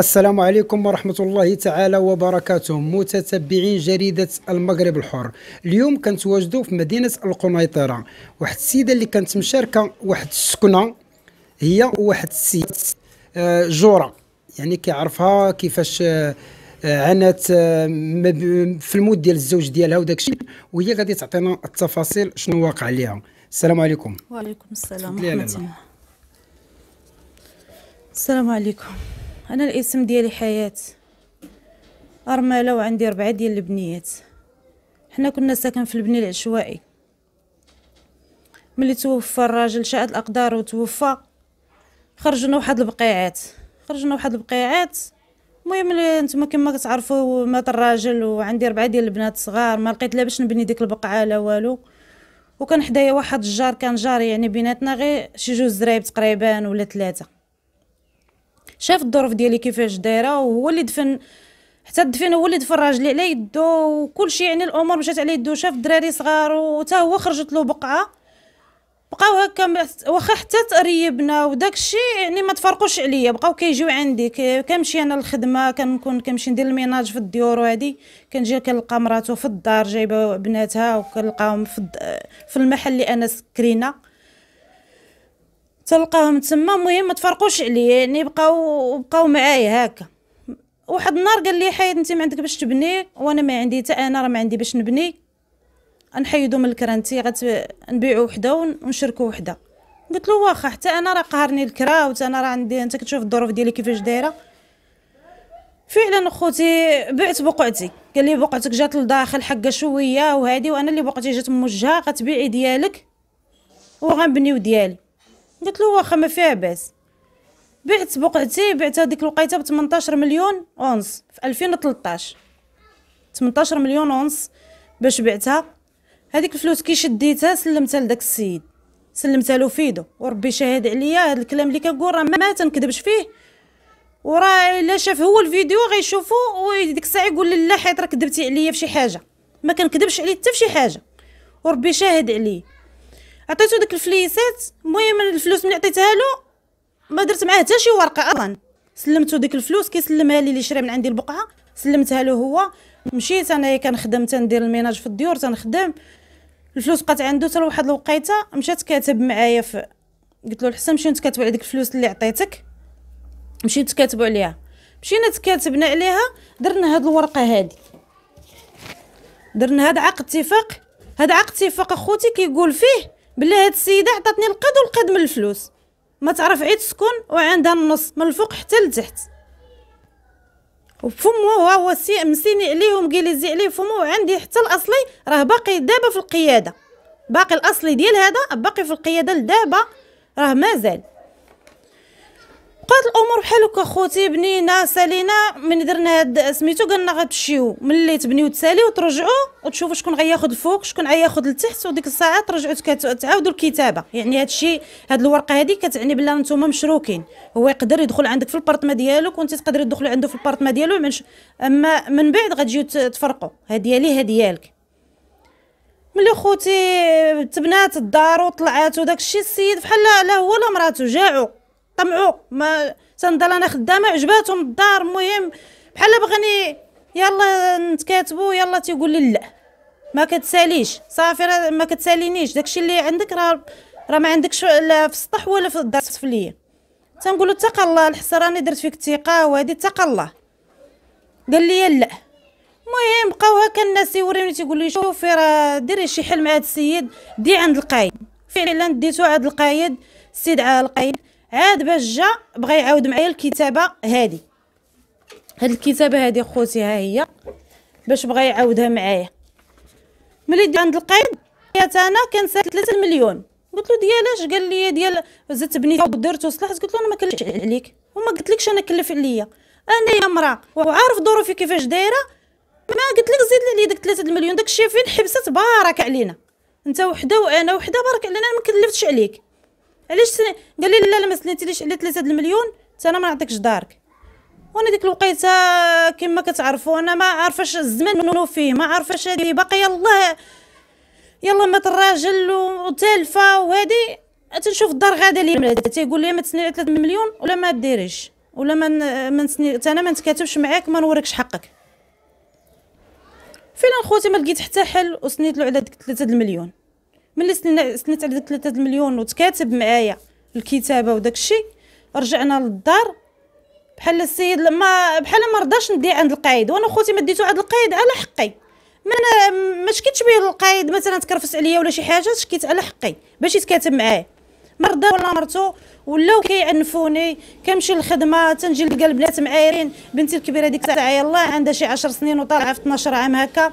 السلام عليكم ورحمة الله تعالى وبركاته متتبعين جريدة المغرب الحر اليوم كنتواجدوا في مدينة القنيطرة واحد السيدة اللي كانت مشاركة واحد السكنة هي واحد السيد آه، جورة يعني كيعرفها كيفاش آه، عانت آه، في المود ديال الزوج ديالها وداك الشيء وهي غادي تعطينا التفاصيل شنو واقع ليها السلام عليكم وعليكم السلام السلام عليكم انا الاسم ديالي حياه ارمله وعندي ربعه ديال البنيات حنا كنا ساكن في البني العشوائي ملي توفى الراجل شاءت الاقدار وتوفى خرجنا واحد البقيعات خرجنا واحد البقيعات المهم نتوما كما كتعرفوا مات الراجل وعندي ربعه ديال البنات صغار ما لقيت لا باش نبني ديك البقعه لا والو وكان حدايا واحد الجار كان جاري يعني بيناتنا غير شي جوج زرايب تقريبا ولا ثلاثه شاف الظروف ديالي كيفاش دايره وهو اللي دفن حتى الدفن هو اللي دفن راجلي على يدو وكلشي يعني الامور مشات على يدو شاف الدراري صغار وتا هو خرجت له بقعه بقاو هكا واخا حتى تقريبنا وداك الشيء يعني ما تفرقوش عليا بقاو كيجيو عندي كنمشي انا للخدمه كنكون كنمشي ندير الميناج في الديور وهادي كنجي كنلقى مراتو في الدار جايبه بناتها وكنلقاهم في, في المحل اللي انا سكرينه تلقاهم تما المهم ما تفرقوش عليا يعني بقاو بقاو معايا هكا واحد النهار قال لي حيد انت ما عندك باش تبني وانا ما عندي حتى انا راه ما عندي باش نبني نحيدو من الكرانتي غت نبيعو وحده ونشركو وحده قلت له واخا حتى انا راه قهرني الكرا وتا انا راه عندي انت كتشوف الظروف ديالي كيفاش دايره فعلا خوتي بعت بقعتي قال لي بقعتك جات لداخل حقه شويه وهادي وانا اللي بقعتي جات موجهه غتبيعي ديالك وغنبنيو ديالي قلت له واخا ما فيها باس بعت بقعتي بعتها ديك الوقيته ب 18 مليون اونص في 2013 18 مليون اونص باش بعتها هذيك الفلوس كي شديتها سلمتها لداك السيد سلمتها له فيدو وربي شاهد عليا هذا الكلام اللي كنقول راه ما تنكذبش فيه وراه الا شاف هو الفيديو غيشوفو وديك الساعه يقول لي لا حيت راه كذبتي عليا فشي حاجه ما كنكذبش عليه حتى فشي حاجه وربي شاهد عليه عطيتو ديك الفليسات المهم الفلوس ملي عطيتها له ما درت معاه حتى شي ورقه اصلا سلمتو ديك الفلوس كيسلمها لي اللي شرا من عندي البقعه سلمتها له هو مشيت انايا كنخدم تندير الميناج في الديور تنخدم الفلوس بقات عنده حتى لواحد الوقيته مشات كاتب معايا ف قلت له الحسن مشيو نتكاتبوا على ديك الفلوس اللي عطيتك مشيو نتكاتبو عليها مشينا تكاتبنا عليها درنا هاد الورقه هادي درنا هاد عقد اتفاق هاد عقد اتفاق اخوتي كيقول فيه بلا هاد السيده عطاتني القد والقد من الفلوس ما تعرف عيد تسكن وعندها النص من الفوق حتى لتحت وفمو هو سي مسيني عليه ومقليزي عليه فمو وعندي حتى الاصلي راه باقي دابا في القياده باقي الاصلي ديال هذا باقي في القياده لدابا راه مازال بقات الامور بحال هكا خوتي بنينه سالينا من درنا هاد سميتو قالنا غتمشيو ملي تبنيو تساليو وترجعوا وتشوفوا شكون غياخذ الفوق شكون غياخذ لتحت وديك الساعه ترجعوا تعاودوا الكتابه يعني هادشي هاد الورقه هادي كتعني بلا نتوما مشروكين هو يقدر يدخل عندك في البارطمان ديالك وانت تقدري تدخلي عنده في البارطمان ديالو منش... اما من بعد غتجيو تفرقوا ها ديالي ها ديالك ملي خوتي تبنات الدار وطلعات وداكشي السيد بحال لا هو لا مراتو جاعوا طمعوا ما سندل انا خدامه عجباتهم الدار المهم بحال بغاني يلا نتكاتبوا يلا تيقول لي لا ما كتساليش صافي ما كتسالينيش داكشي اللي عندك راه راه ما عندكش لا في السطح ولا في الدار السفليه تنقولوا اتق الله الحصه راني درت فيك الثقه وهادي اتق الله قال لي لا المهم بقاو هكا الناس يوريوني تيقول لي شوفي راه ديري شي حل مع هاد السيد دي عند القايد فعلا ديتو عند القايد السيد عا القايد عاد باش جا بغا يعاود معايا الكتابه هادي هاد الكتابه هادي خوتي ها هي باش بغا يعاودها معايا ملي دي عند القيد حيت انا سالت 3 مليون قلت له ديالاش قال لي ديال زدت بنيتها ودرت وصلحت قلت له انا ما كلفتش عليك وما قلتلكش انا كلف عليا انا يا امراه وعارف ظروفي كيفاش دايره ما قلت لك زيد لي داك 3 مليون داك الشيء فين حبست بارك علينا انت وحده وانا وحده بارك علينا ما كلفتش عليك علاش سن... قال لي لا لا ما سنيتيليش على 3 المليون حتى انا ما نعطيكش دارك وانا ديك الوقيته كما كتعرفوا انا ما عارفاش الزمن منو فيه ما عارفاش هادي باقي الله يلا مات الراجل وتالفه وهادي تنشوف الدار غادا لي تيقول لي ما تسني 3 مليون ولا ما ديريش ولا ما ما حتى انا ما نتكاتبش معاك ما نوريكش حقك فين خوتي ما لقيت حتى حل وسنيت له على ديك 3 المليون ملي سنت على ثلاثة 3 المليون وتكاتب معايا الكتابه وداك الشيء رجعنا للدار بحال السيد ما بحال ما رضاش ندي عند القايد وانا خوتي ما ديتو عند القايد على حقي ما انا ما شكيتش بيه القايد مثلا تكرفس عليا ولا شي حاجه شكيت على حقي باش يتكاتب معايا مرضى ولا مرتو ولاو كيعنفوني كنمشي للخدمه تنجي نلقى البنات معايرين بنتي الكبيره ديك الساعه الله عندها شي 10 سنين وطالعه في 12 عام هكا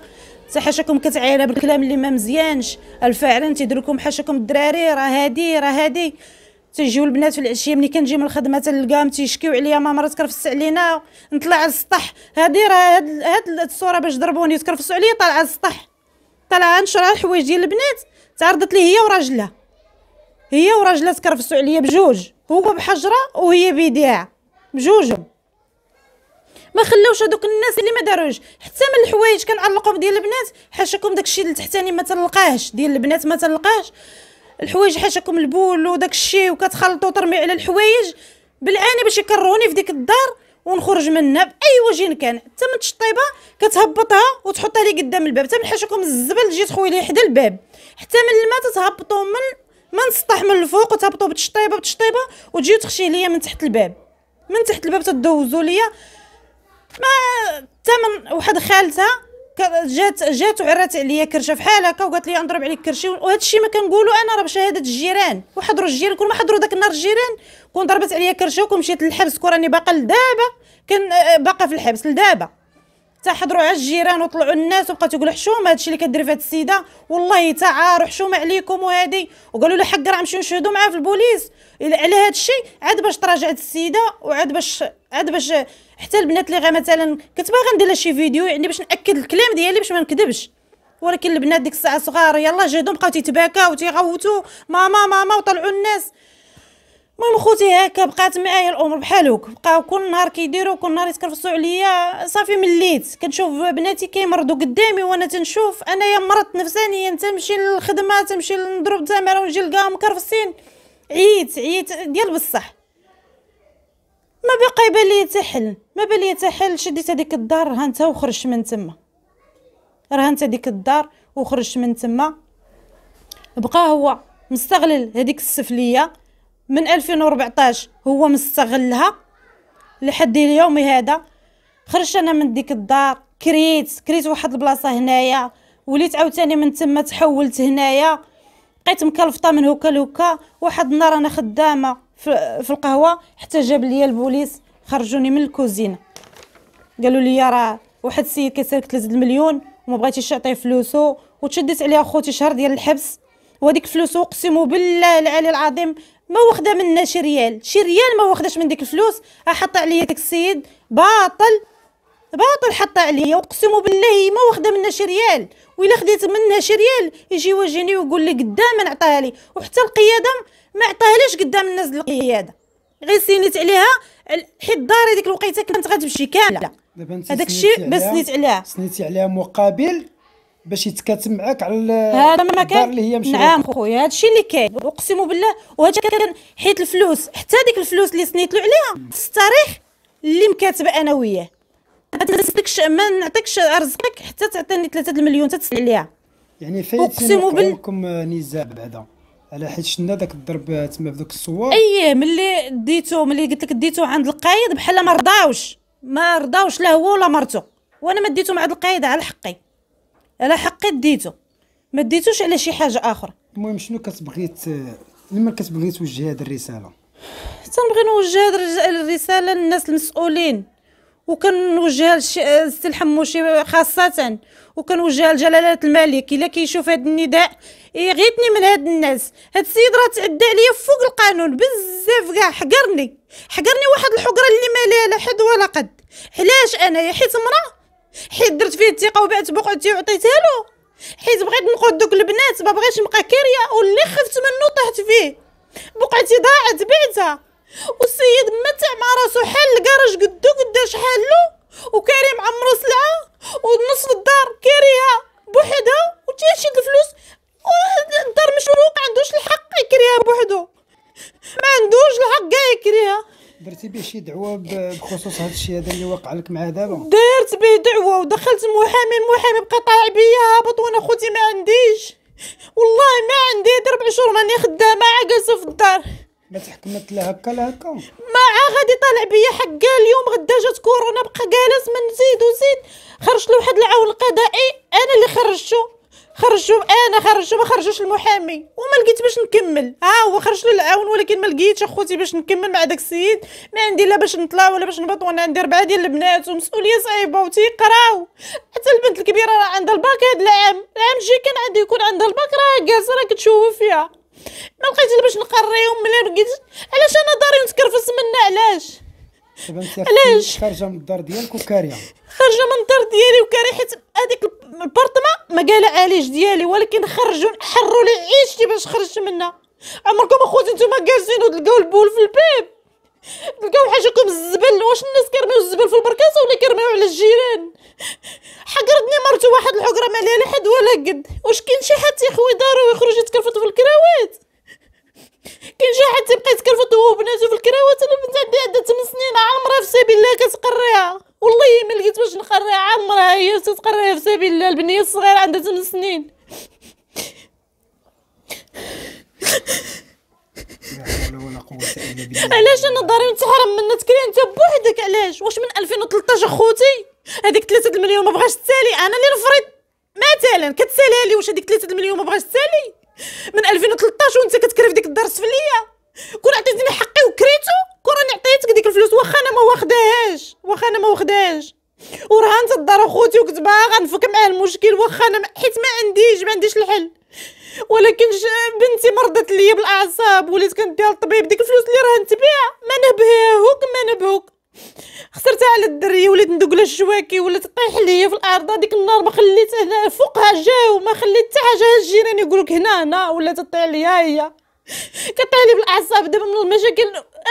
حاشاكم كتعيرها بالكلام اللي ما مزيانش الفعل تيدير لكم حاشاكم الدراري راه هادي راه هادي تيجيو البنات في العشيه ملي كنجي من الخدمه تلقاهم تيشكيو عليا ماما راه تكرفس علينا نطلع على السطح هادي راه هاد, هاد الصوره باش ضربوني تكرفسوا عليا طالعه على السطح طالعه نشرها الحوايج ديال البنات تعرضت لي هي وراجلها هي وراجلها تكرفسوا عليا بجوج هو بحجره وهي بيديع بجوجهم ما خلاوش هذوك الناس اللي ما داروش حتى من الحوايج كنعلقهم ديال البنات حاشاكم داكشي اللي تحتاني ما تلقاهش ديال البنات ما تلقاهش الحوايج حاشاكم البول وداكشي وكتخلطوا ترمي على الحوايج بالعاني باش يكرهوني في ديك الدار ونخرج منها باي وجه كان حتى من الشطيبه كتهبطها وتحطها لي قدام الباب حتى من حاشاكم الزبل تجي تخوي لي حدا الباب حتى من الماء تتهبطوا من من السطح من الفوق وتهبطوا بالشطيبه بالشطيبه وتجيو تخشي ليا من تحت الباب من تحت الباب تدوزوا ليا ما تمن واحد خالتها جات جات وعرات عليا كرشه فحال هكا وقالت لي نضرب عليك كرشي وهذا الشيء ما كنقولوا انا راه بشهاده الجيران وحضروا الجيران كل ما حضروا داك النهار الجيران كون ضربت عليا كرشه وكون مشيت للحبس كون راني باقا لدابا كان آه، باقا في الحبس لدابا تحضروا على الجيران وطلعوا الناس وبقى تقول حشومه هادشي اللي كدير فهاد السيده والله تا عار حشومه عليكم وهادي وقالوا له حق راه نمشيو نشهدوا معاه في البوليس على هادشي عاد باش تراجعت السيده وعاد باش عاد باش حتى البنات اللي غا مثلا كنت باغا ندير لها شي فيديو يعني باش ناكد الكلام ديالي باش ما نكذبش ولكن البنات ديك الساعه صغار يلاه جهدوا بقاو تيتباكاو وتيغوتوا ماما ماما وطلعوا الناس المهم خوتي هكا بقات معايا الامور بحال هكا بقاو كل نهار كيديروا كل نهار يتكرفصوا عليا صافي مليت كنشوف بناتي كيمرضوا قدامي وانا تنشوف انايا مرضت نفسانيا تنمشي للخدمه تنمشي نضرب تماره ونجي لقاهم مكرفصين عييت عييت ديال بصح ما بقى يبان لي تحل حل ما بان لي تحل حل شديت هذيك الدار هانتها وخرجت من تما رهنت هذيك الدار وخرجت من تما بقى هو مستغل هذيك السفليه من 2014 هو مستغلها لحد اليوم هذا خرجت انا من ديك الدار كريت كريت واحد البلاصه هنايا وليت عاوتاني من تما تحولت هنايا بقيت مكلفطه من هكا لهكا واحد النهار انا خدامه في القهوه حتى جاب لي البوليس خرجوني من الكوزينه قالوا لي راه واحد السيد كيسالك 3 مليون وما بغيتيش تعطيه فلوسو وتشدت عليها خوتي شهر ديال الحبس وهذيك فلوسو اقسم بالله العلي العظيم ما واخده منا شي ريال شي ريال ما واخداش من ديك الفلوس حط عليا داك السيد باطل باطل حط عليا اقسم بالله ما واخده منا شي ريال والا خديت منها شي ريال يجي يواجهني ويقول لي قدام نعطيها لي وحتى القياده ما ليش قدام الناس القياده غير سنيت عليها حيت داري ديك الوقيته كانت غتمشي كامله هذاك الشيء بس سنيت عليها سنيتي عليها مقابل باش يتكاتم معاك على هذا ما كان اللي هي نعم خويا هذا الشيء اللي كاين اقسم بالله وهذا كان حيت الفلوس حتى ديك الفلوس اللي سنيتلو عليها في التاريخ اللي مكاتبه انا وياه ما تنسلكش ما نعطيكش رزقك حتى تعطيني 3 المليون تتسال عليها يعني فايتين بال... آه، نزاع بعدا على حيت شنا ذاك الضرب آه، تما في ذوك الصور اي ملي ديتو ملي قلت لك ديتو عند القايد بحال ما رضاوش ما رضاوش لا هو ولا مرته وانا ما ديتو مع القايد على حقي على حقي ديتو ما ديتوش على شي حاجه اخرى المهم شنو كتبغي لما كتبغي توجهي هذه الرساله تنبغي نوجه هذه الرساله للناس المسؤولين وكنوجهها للسي الحموشي خاصه وكنوجهها لجلاله الملك الا كيشوف هذا النداء يغيتني من هاد الناس هاد السيد راه تعدى عليا فوق القانون بزاف كاع حقرني حقرني واحد الحقره اللي ما لا حد ولا قد علاش انايا حيت امراه حيت درت فيه الثقه وبعت بقعتي وعطيتها له حيت بغيت نقود دوك البنات ما بغيتش نبقى كيريا واللي خفت منه طحت فيه بقعتي ضاعت بعتها والسيد متع مع راسو حل الكراج قدو قداش حلو وكريم عمرو سلعه ونص الدار كيريا بوحدها وتيشد الفلوس الدار مش عندوش الحق يكريها بوحدو ما عندوش الحق يكريها درتي به شي دعوه بخصوص هذا الشيء هذا اللي وقع لك مع دابا درت به دعوه ودخلت محامي المحامي بقى طالع بيا هابط وانا خوتي ما عنديش والله ما عندي هاد ربع شهور ماني خدامه عاكسه في الدار ما تحكمت لا هكا لا هكا ما غادي طالع بيا حكا اليوم غدا جات كورونا بقى جالس ما نزيد وزيد خرج له واحد العون القضائي انا اللي خرجته خرجوا انا خرجوا ما خرجوش المحامي وما لقيت باش نكمل ها آه هو خرج للعون ولكن ما لقيتش اخوتي باش نكمل مع داك السيد ما عندي لا باش نطلع ولا باش نبط وانا عندي ربعه ديال البنات ومسؤوليه صعيبه وتيقراو حتى البنت الكبيره راه عندها الباك هاد العام العام الجاي كان عندي يكون عندها الباك راه جالسه راه كتشوف فيها ما لقيتش باش نقريهم ملي لقيت علاش انا داري نتكرفس منا علاش دابا انت علاش خارجه من الدار ديالك وكاريه خارجه من الدار ديالي وكاريه حيت هذيك البارطما ما قال عليش ديالي ولكن خرجوا حروا لي عيشتي باش خرجت منها عمركم اخوتي نتوما جالسين وتلقاو البول في الباب تلقاو حاجكم الزبل واش الناس كيرميو الزبل في البركاسه ولا كيرميو على الجيران حقرتني مرتو واحد الحقره ما عليها لا حد ولا قد واش كاين شي حد تيخوي دارو ويخرج يتكلفط في الكراوات حتى بقيت هو بناتو في الكراوات انا بنت عندي عندها 8 سنين عامره في سبيل الله كتقريها والله ما لقيت باش نقريها عامره هي تتقريها في سبيل الله البنيه الصغيره عندها 8 سنين علاش انا داري نتحرم منها تكري انت بوحدك علاش واش من 2013 اخوتي هذيك 3 المليون ما بغاش تسالي انا اللي نفرض مثلا كتسالي لي واش هذيك 3 المليون ما بغاش تسالي من 2013 وانت كتكرف في ديك الدار السفليه كون عطيتني حقي وكريتو كون راني عطيتك ديك الفلوس واخا انا ما واخداهاش واخا انا ما واخداهاش وراه انت الدار اخوتي وكنت باغا غنفك معاه المشكل واخا انا حيت ما عنديش ما عنديش الحل ولكن بنتي مرضت ليا بالاعصاب وليت كنديها للطبيب ديك الفلوس اللي راه نتبيع ما نبهوك ما نبهوك خسرتها على الدري وليت ندوق لها الشواكي ولات طيح ليا في الارض هذيك النار ما خليت فوقها جاو ما خليت حتى حاجه الجيران يقولك هنا هنا ولات تطيح ليا هي كطيح بالاعصاب دابا من المشاكل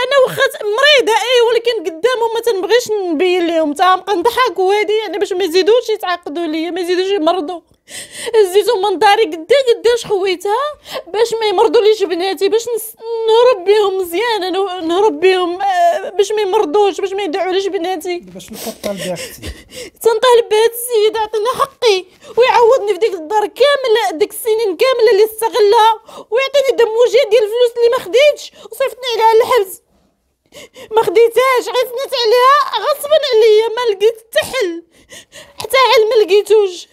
انا واخا مريضه اي ولكن قدامهم ما تنبغيش نبين لهم تا نبقى نضحك وهادي يعني باش ما يزيدوش يتعقدوا ليا ما يزيدوش يمرضوا هزيتهم من داري قدا قداش خويتها باش ما يمرضوا ليش بناتي باش نهرب مزيان انا نهرب باش ما يمرضوش باش ما يدعوا ليش بناتي باش نطالب يا اختي تنطالب بهاد السيد عطينا حقي ويعوضني في ديك الدار كامله ديك السنين كامله اللي استغلها ويعطيني دم دموجه ديال الفلوس اللي ما خديتش وصيفطني عليها الحبس ما خديتهاش عفنت عليها غصبا عليا ما لقيت حتى حل حتى حل ما لقيتوش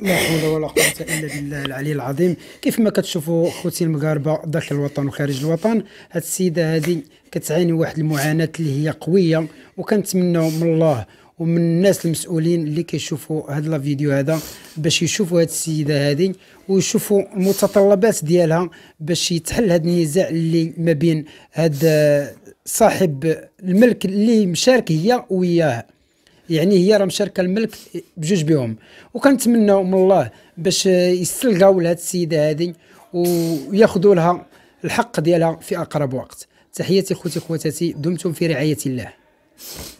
لا حول ولا قوه الا بالله العلي العظيم كيف ما كتشوفوا خوتي المغاربه داخل الوطن وخارج الوطن هاد السيده هذه كتعاني واحد المعاناه اللي هي قويه وكنتمناو من الله ومن الناس المسؤولين اللي كيشوفوا هاد لا فيديو هذا باش يشوفوا هاد السيده هذه ويشوفوا المتطلبات ديالها باش يتحل هاد النزاع اللي ما بين هاد صاحب الملك اللي مشارك هي وياه يعني هي راه مشاركه الملك بجوج بهم وكنتمناو من الله باش يستلقاو لهاد السيده هذه وياخذوا لها الحق ديالها في اقرب وقت تحياتي خوتي خواتاتي دمتم في رعايه الله